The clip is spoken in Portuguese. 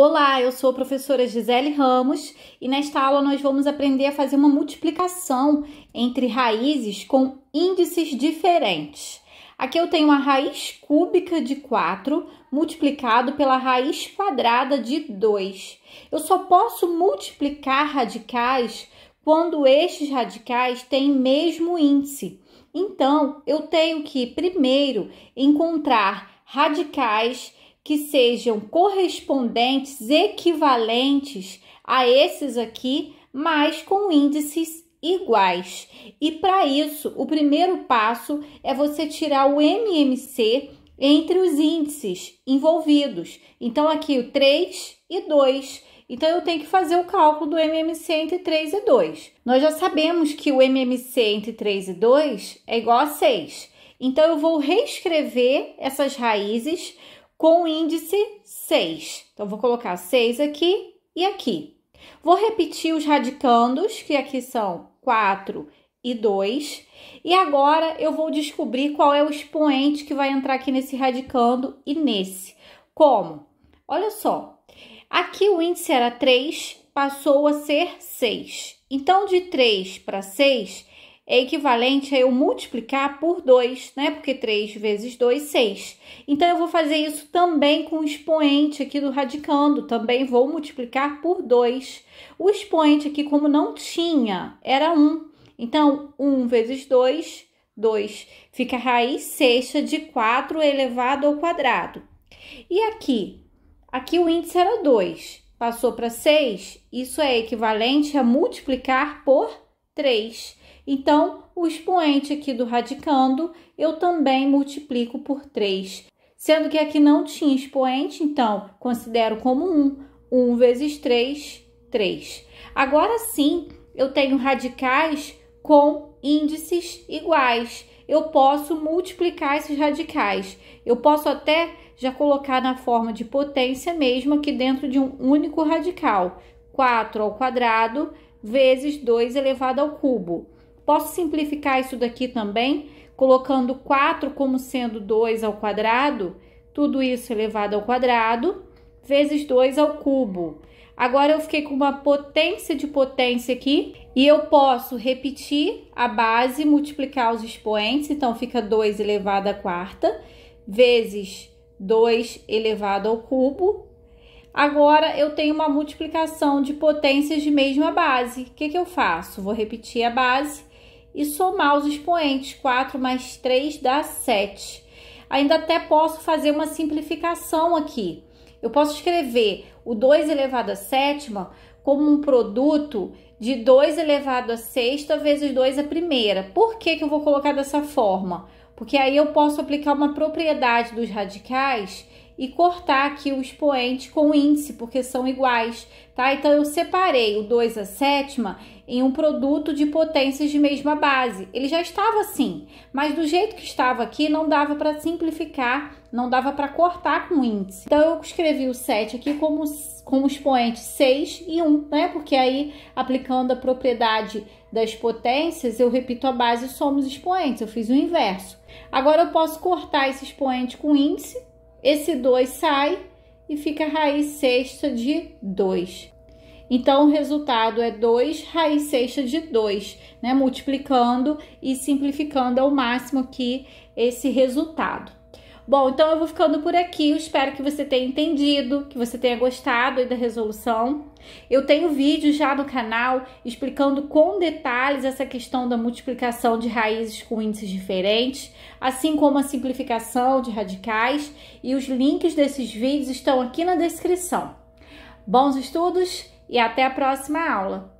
Olá, eu sou a professora Gisele Ramos e nesta aula nós vamos aprender a fazer uma multiplicação entre raízes com índices diferentes. Aqui eu tenho a raiz cúbica de 4 multiplicado pela raiz quadrada de 2. Eu só posso multiplicar radicais quando estes radicais têm mesmo índice. Então, eu tenho que primeiro encontrar radicais que sejam correspondentes, equivalentes a esses aqui, mas com índices iguais. E para isso, o primeiro passo é você tirar o MMC entre os índices envolvidos. Então, aqui o 3 e 2. Então, eu tenho que fazer o cálculo do MMC entre 3 e 2. Nós já sabemos que o MMC entre 3 e 2 é igual a 6. Então, eu vou reescrever essas raízes com o índice 6. Então, vou colocar 6 aqui e aqui. Vou repetir os radicandos, que aqui são 4 e 2. E agora eu vou descobrir qual é o expoente que vai entrar aqui nesse radicando e nesse. Como? Olha só, aqui o índice era 3, passou a ser 6. Então, de 3 para 6, é equivalente a eu multiplicar por 2, né? Porque 3 vezes 2, 6. Então, eu vou fazer isso também com o expoente aqui do radicando. Também vou multiplicar por 2. O expoente aqui, como não tinha, era 1. Então, 1 vezes 2, 2. Fica raiz sexta de 4 elevado ao quadrado. E aqui? Aqui o índice era 2. Passou para 6, isso é equivalente a multiplicar por 3. Então, o expoente aqui do radicando, eu também multiplico por 3. Sendo que aqui não tinha expoente, então considero como 1. 1 vezes 3, 3. Agora sim, eu tenho radicais com índices iguais. Eu posso multiplicar esses radicais. Eu posso até já colocar na forma de potência mesmo aqui dentro de um único radical. 4 ao quadrado vezes 2 elevado ao cubo. Posso simplificar isso daqui também, colocando 4 como sendo 2 ao quadrado, tudo isso elevado ao quadrado, vezes 2 ao cubo. Agora eu fiquei com uma potência de potência aqui e eu posso repetir a base, multiplicar os expoentes, então fica 2 elevado à quarta vezes 2 elevado ao cubo. Agora eu tenho uma multiplicação de potências de mesma base. O que, que eu faço? Vou repetir a base e somar os expoentes. 4 mais 3 dá 7. Ainda até posso fazer uma simplificação aqui. Eu posso escrever o 2 elevado à sétima como um produto de 2 elevado à sexta vezes 2 à primeira. Por que, que eu vou colocar dessa forma? Porque aí eu posso aplicar uma propriedade dos radicais e cortar aqui o expoente com o índice, porque são iguais, tá? Então, eu separei o 2 a sétima em um produto de potências de mesma base. Ele já estava assim, mas do jeito que estava aqui, não dava para simplificar, não dava para cortar com o índice. Então, eu escrevi o 7 aqui como, como expoente 6 e 1, né? Porque aí, aplicando a propriedade das potências, eu repito a base e somo os expoentes. Eu fiz o inverso. Agora, eu posso cortar esse expoente com índice esse 2 sai e fica raiz sexta de 2. Então, o resultado é 2 raiz sexta de 2, né? Multiplicando e simplificando ao máximo aqui esse resultado. Bom, então eu vou ficando por aqui. Eu espero que você tenha entendido, que você tenha gostado da resolução. Eu tenho vídeo já no canal explicando com detalhes essa questão da multiplicação de raízes com índices diferentes, assim como a simplificação de radicais, e os links desses vídeos estão aqui na descrição. Bons estudos e até a próxima aula!